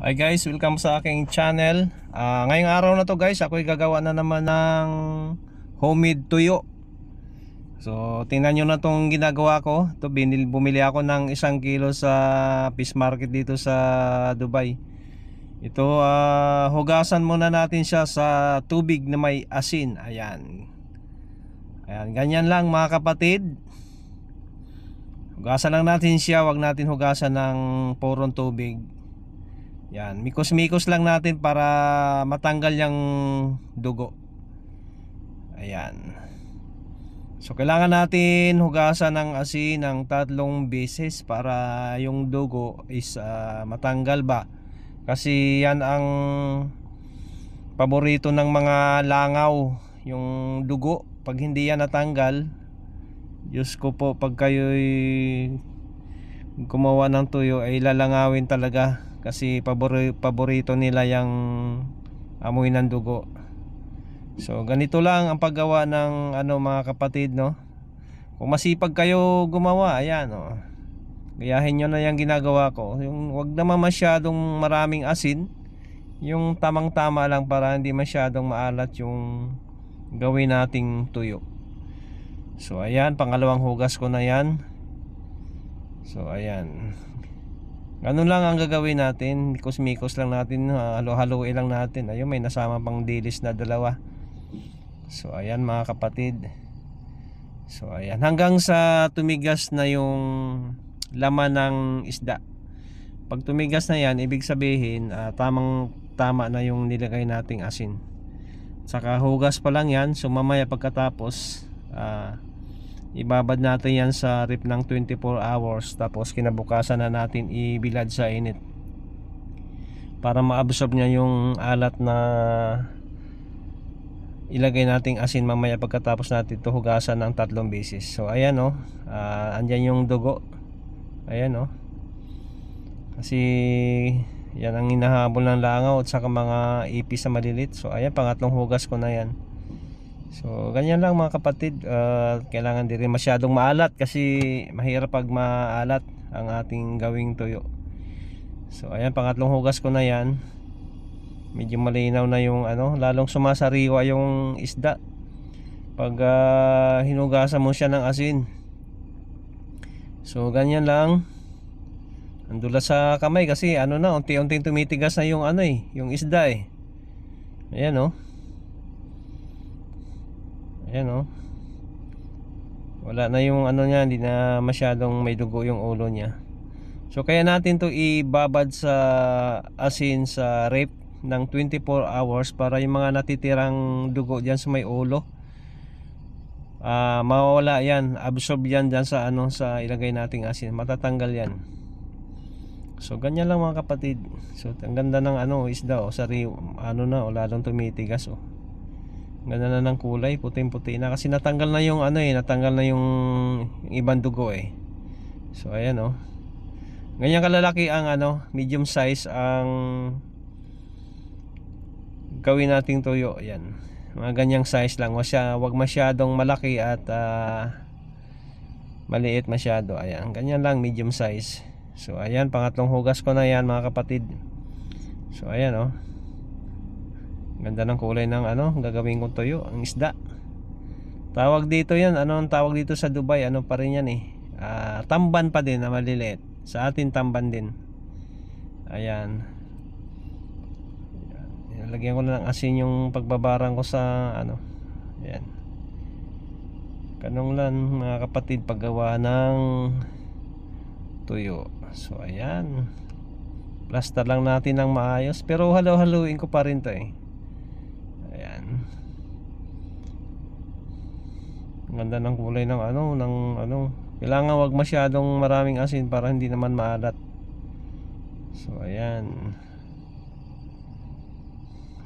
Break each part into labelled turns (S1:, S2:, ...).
S1: Hi guys, welcome sa aking channel uh, Ngayong araw na to guys, ako'y gagawa na naman ng homemade tuyo So, tingnan nyo na tong ginagawa ko to, binil, Bumili ako ng isang kilo sa fish market dito sa Dubai Ito, uh, hugasan muna natin siya sa tubig na may asin Ayan Ayan, ganyan lang mga kapatid Hugasan lang natin siya, wag natin hugasan ng purong tubig yan, mikos-mikos lang natin para matanggal yung dugo. Ayan. So kailangan natin hugasan ng asin ng tatlong beses para yung dugo is uh, matanggal ba. Kasi yan ang paborito ng mga langaw, yung dugo. Pag hindi yan natanggal, Diyos ko po, pag kayo'y gumawa ng tuyo ay lalangawin talaga kasi paborito, paborito nila yung amoy ng dugo so ganito lang ang paggawa ng ano mga kapatid no kung masipag kayo gumawa ayan oh. gayahin nyo na yung ginagawa ko yung wag naman masyadong maraming asin yung tamang tama lang para hindi masyadong maalat yung gawin nating tuyo so ayan pangalawang hugas ko na yan so ayan Ganun lang ang gagawin natin. Mikos-mikos lang natin. Halo-haloy lang natin. Ayun, may nasama pang dilis na dalawa. So, ayan mga kapatid. So, ayan. Hanggang sa tumigas na yung laman ng isda. Pag tumigas na yan, ibig sabihin, uh, tamang tama na yung nilagay nating asin. Saka hugas pa lang yan. So, mamaya pagkatapos, ah, uh, ibabad natin yan sa rip ng 24 hours tapos kinabukasan na natin ibilad sa init para maabsorb niya yung alat na ilagay nating asin mamaya pagkatapos natin ito hugasan ng tatlong beses so ayan o oh, uh, andyan yung dugo ayan o oh. kasi yan ang hinahabol ng langaw at saka mga ipis na malilit so ayan pangatlong hugas ko na yan So, ganyan lang mga kapatid. Uh, kailangan din masyadong maalat kasi mahirap pag maalat ang ating gawing tuyo. So, ayan, pangatlong hugas ko na yan. Medyo malinaw na yung ano, lalong sumasariwa yung isda. Pag uh, hinugasan mo siya ng asin. So, ganyan lang. Andula sa kamay kasi ano na, unti unting tumitigas na yung ano eh, yung isda eh. Ayan oh. Ayan oh. Wala na yung ano niya, hindi na masyadong may dugo yung ulo niya. So kaya natin to ibabad sa asin sa rape ng 24 hours para yung mga natitirang dugo diyan sa may ulo uh, mawawala yan absorb yan diyan sa ano sa ilagay nating asin matatanggal yan so ganyan lang mga kapatid so ang ganda ng ano isda o oh, sari ano na o oh, lalong tumitigas oh. Ganda na ng kulay, puting-puti na kasi natanggal na yung ano eh, natanggal na yung ibang dugo eh. So ayan oh. Ganyan kalalaki ang ano, medium size ang gawin nating tuyo. yan Mga ganyang size lang, Masya, wag masyadong malaki at uh, maliit masyado. Ayan, ganyan lang medium size. So ayan, pangatlong hugas ko na 'yan mga kapatid. So ayan oh. Ganda ng kulay ng ano, gagawin kong tuyo, ang isda. Tawag dito 'yan, ano ang tawag dito sa Dubai? Ano pa rin 'yan eh. Uh, tamban pa din na maliliit. Sa atin tamban din. Ayan. Lagyan ko na ng asin yung pagbabarang ko sa ano. Ayan. Kanong lang mga kapatid paggawa ng tuyo. So ayan. Plaster lang natin ng maayos pero halo-haluin ko pa rin to eh ganda ng kulay ng ano ng ano kailangan wag masyadong maraming asin para hindi naman maalat so ayan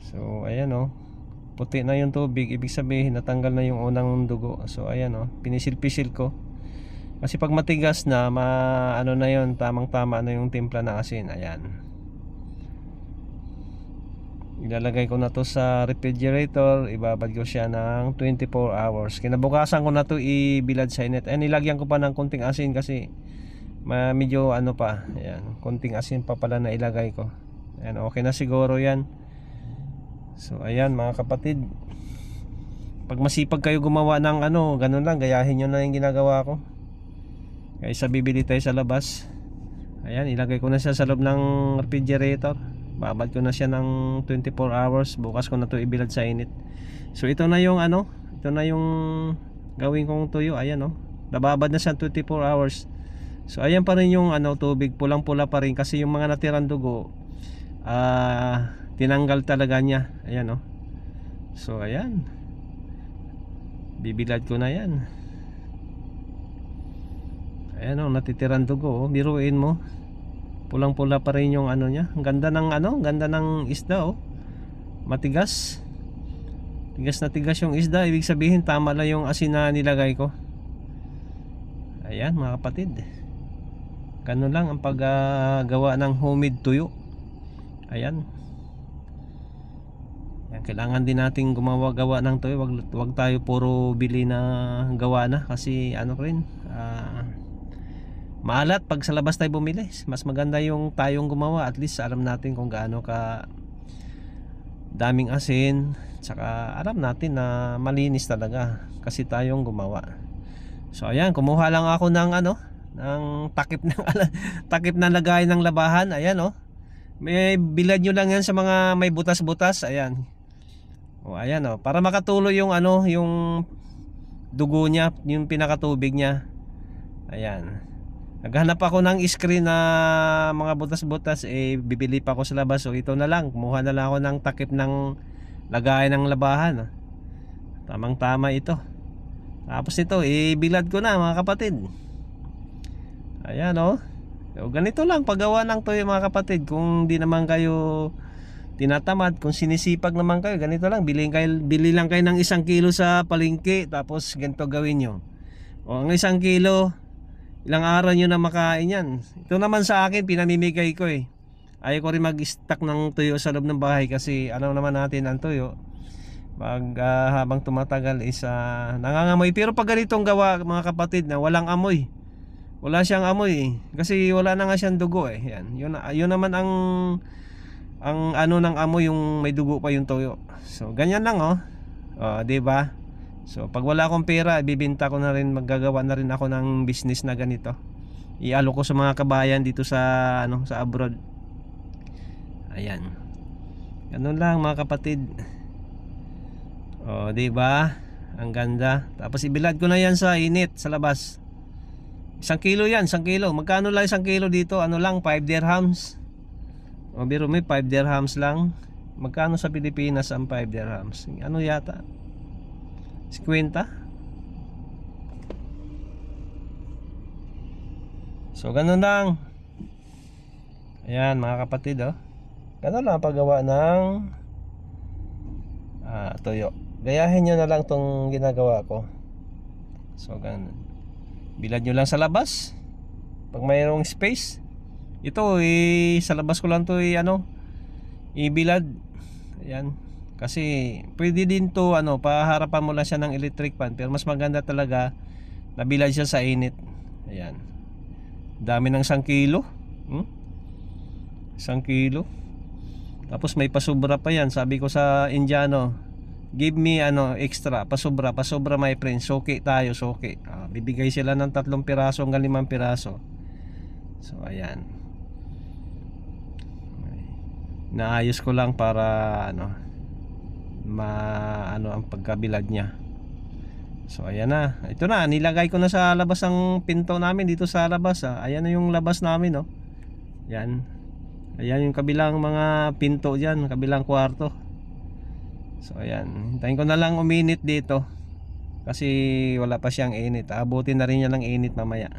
S1: so ayan oh puti na yung tubig ibig sabihin natanggal na yung unang dugo so ayan oh pinisil-pisil ko kasi pag matigas na ma ano na yon tamang tama na yung timpla na asin ayan ilalagay ko na to sa refrigerator ibabad ko siya ng 24 hours kinabukasan ko na to ibilad sa init and eh, nilagyan ko pa ng konting asin kasi medyo ano pa ayan, konting asin pa pala na ilagay ko and okay na siguro yan so ayan mga kapatid pag masipag kayo gumawa ng ano ganun lang gayahin nyo na yung ginagawa ko kaysa bibili tayo sa labas ayan ilagay ko na siya sa loob ng refrigerator babad ko na siya ng 24 hours bukas ko na to ibilad sa init so ito na yung ano ito na yung gawin kong tuyo ayan no oh. nababad na siya 24 hours so ayan pa rin yung ano tubig pulang pula pa rin kasi yung mga natirang dugo ah uh, tinanggal talaga niya ayan no oh. so ayan bibilad ko na yan ayan o oh, natitirang dugo o biruin mo pulang-pula pa rin yung ano niya. Ang ganda ng ano, ganda ng isda oh. Matigas. Tigas na tigas yung isda, ibig sabihin tama lang yung asin na nilagay ko. Ayan, mga kapatid. Ganun lang ang paggawa uh, ng homemade tuyo. Ayan. Ayan. Kailangan din nating gumawa gawa ng tuyo. Wag, wag tayo puro bili na gawa na kasi ano rin, uh, maalat pag sa labas tayo bumili mas maganda yung tayong gumawa at least alam natin kung gaano ka daming asin tsaka alam natin na malinis talaga kasi tayong gumawa so ayan kumuha lang ako ng ano ng takip ng takip na lagay ng labahan ayan oh may bilad nyo lang yan sa mga may butas-butas ayan o ayan oh para makatuloy yung ano yung dugo niya yung pinakatubig niya ayan Naghanap ako ng screen na mga butas-butas eh bibili pa ako sa labas so ito na lang kumuha na lang ako ng takip ng lagayan ng labahan ah. tamang tama ito tapos ito ibilad eh, ko na mga kapatid ayan o oh. so, ganito lang paggawa ng toyo eh, mga kapatid kung di naman kayo tinatamad kung sinisipag naman kayo ganito lang bili, kayo, bili lang kayo ng isang kilo sa palingki tapos ganito gawin nyo o ang isang kilo Ilang araw nyo na makain yan. Ito naman sa akin, pinamimigay ko eh. Ayaw ko rin mag-stack ng tuyo sa loob ng bahay kasi alam naman natin ang tuyo. Pag uh, habang tumatagal is uh, nangangamoy. Pero pag ganitong gawa mga kapatid na walang amoy. Wala siyang amoy eh. Kasi wala na nga siyang dugo eh. Yan. Yun, yun naman ang ang ano ng amoy yung may dugo pa yung toyo. So ganyan lang oh. Oh, 'di ba? So pag wala akong pera, ibibinta ko na rin, maggagawa na rin ako ng business na ganito. Ialo ko sa mga kabayan dito sa ano, sa abroad. Ayan. Ganun lang mga kapatid. Oh, 'di ba? Ang ganda. Tapos ibilad ko na 'yan sa init sa labas. Isang kilo 'yan, isang kilo. Magkano lang isang kilo dito? Ano lang 5 dirhams. O biro may 5 dirhams lang. Magkano sa Pilipinas ang 5 dirhams? Ano yata? 50 so ganun lang ayan mga kapatid oh. ganun lang paggawa ng ah, toyo gayahin nyo na lang tong ginagawa ko so ganun bilad nyo lang sa labas pag mayroong space ito eh, sa labas ko lang to eh, ano ibilad ayan kasi pwede din to ano, paharapan mo lang siya ng electric fan pero mas maganda talaga nabilan siya sa init. Ayan. Dami ng 1 kilo. Hmm? 1 kilo. Tapos may pasubra pa yan. Sabi ko sa Indiano, give me ano extra, pasubra, pasubra my friend. Soki tayo, soke Ah, bibigay sila ng tatlong piraso hanggang limang piraso. So ayan. Naayos ko lang para ano, maano ang pagkabilad niya so ayan na ito na nilagay ko na sa labas ang pinto namin dito sa labas ha. Ah. ayan na yung labas namin no oh. yan ayan yung kabilang mga pinto dyan kabilang kwarto so ayan hintayin ko na lang uminit dito kasi wala pa siyang init abutin na rin niya ng init mamaya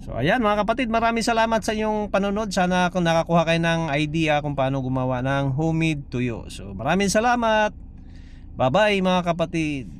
S1: So ayan mga kapatid, maraming salamat sa inyong panonood. Sana kung nakakuha kayo ng idea kung paano gumawa ng homemade tuyo. So maraming salamat. Bye-bye mga kapatid.